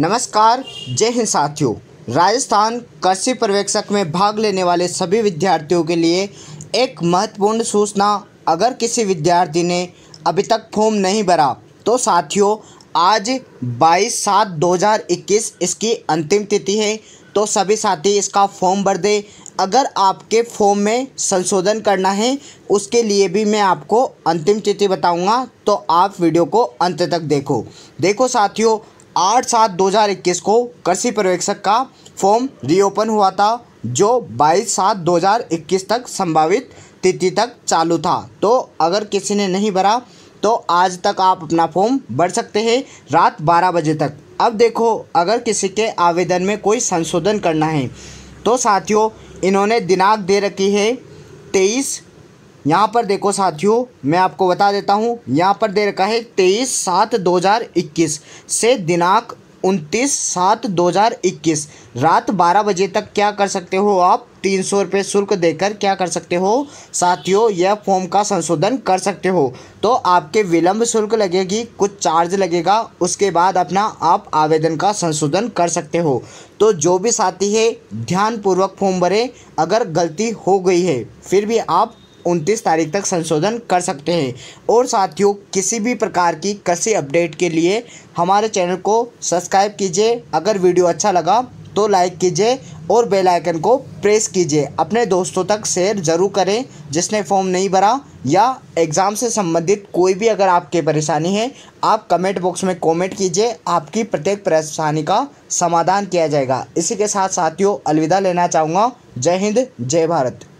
नमस्कार जय हिंद साथियों राजस्थान कृषि पर्यवेक्षक में भाग लेने वाले सभी विद्यार्थियों के लिए एक महत्वपूर्ण सूचना अगर किसी विद्यार्थी ने अभी तक फॉर्म नहीं भरा तो साथियों आज 22 सात 2021 इसकी अंतिम तिथि है तो सभी साथी इसका फॉर्म भर दें अगर आपके फॉर्म में संशोधन करना है उसके लिए भी मैं आपको अंतिम तिथि बताऊंगा तो आप वीडियो को अंत तक देखो देखो साथियों आठ सात दो हज़ार इक्कीस को कृषि पर्यवेक्षक का फॉर्म रीओपन हुआ था जो बाईस सात दो हज़ार इक्कीस तक संभावित तिथि तक चालू था तो अगर किसी ने नहीं भरा तो आज तक आप अपना फॉर्म भर सकते हैं रात बारह बजे तक अब देखो अगर किसी के आवेदन में कोई संशोधन करना है तो साथियों इन्होंने दिनांक दे रखी है तेईस यहाँ पर देखो साथियों मैं आपको बता देता हूँ यहाँ पर दे रखा है तेईस सात दो हज़ार इक्कीस से दिनांक उनतीस सात दो हज़ार इक्कीस रात बारह बजे तक क्या कर सकते हो आप तीन सौ रुपये शुल्क देकर क्या कर सकते हो साथियों यह फॉर्म का संशोधन कर सकते हो तो आपके विलंब शुल्क लगेगी कुछ चार्ज लगेगा उसके बाद अपना आप आवेदन का संशोधन कर सकते हो तो जो भी साथी है ध्यानपूर्वक फॉर्म भरें अगर गलती हो गई है फिर भी आप उनतीस तारीख तक संशोधन कर सकते हैं और साथियों किसी भी प्रकार की कृषि अपडेट के लिए हमारे चैनल को सब्सक्राइब कीजिए अगर वीडियो अच्छा लगा तो लाइक कीजिए और बेल आइकन को प्रेस कीजिए अपने दोस्तों तक शेयर ज़रूर करें जिसने फॉर्म नहीं भरा या एग्ज़ाम से संबंधित कोई भी अगर आपके परेशानी है आप कमेंट बॉक्स में कमेंट कीजिए आपकी प्रत्येक परेशानी का समाधान किया जाएगा इसी के साथ साथियों अलविदा लेना चाहूँगा जय हिंद जय भारत